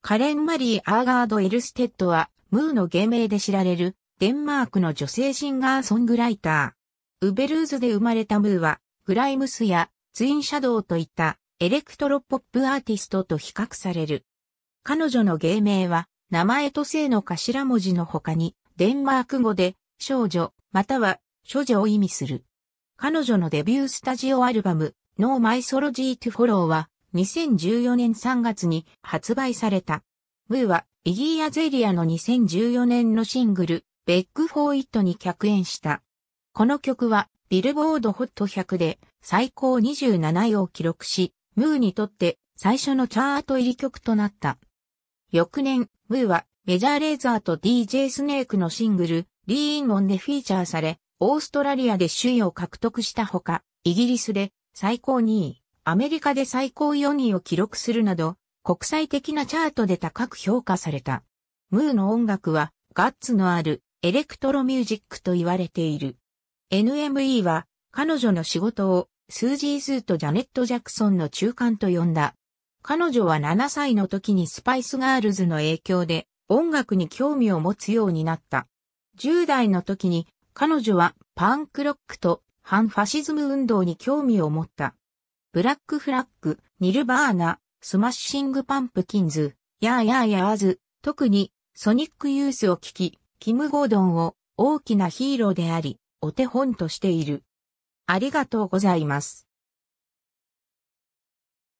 カレン・マリー・アーガード・エルステッドは、ムーの芸名で知られる、デンマークの女性シンガーソングライター。ウベルーズで生まれたムーは、グライムスやツインシャドウといったエレクトロポップアーティストと比較される。彼女の芸名は、名前と性の頭文字の他に、デンマーク語で、少女、または、処女を意味する。彼女のデビュースタジオアルバム、No My Sology to Follow は、2014年3月に発売された。ムーはイギー・アゼリアの2014年のシングル、ベック・フォー・イットに客演した。この曲はビルボードホット100で最高27位を記録し、ムーにとって最初のチャート入り曲となった。翌年、ムーはメジャーレーザーと DJ スネークのシングル、リーンオンでフィーチャーされ、オーストラリアで首位を獲得したほか、イギリスで最高2位、アメリカで最高4位を記録するなど、国際的なチャートで高く評価された。ムーの音楽は、ガッツのある、エレクトロミュージックと言われている。NME は、彼女の仕事を、スージー・スーとジャネット・ジャクソンの中間と呼んだ。彼女は7歳の時にスパイスガールズの影響で音楽に興味を持つようになった。10代の時に彼女はパンクロックと反ファシズム運動に興味を持った。ブラックフラッグ、ニルバーナ、スマッシングパンプキンズ、ヤーヤーヤーズ、特にソニックユースを聞き、キム・ゴードンを大きなヒーローであり、お手本としている。ありがとうございます。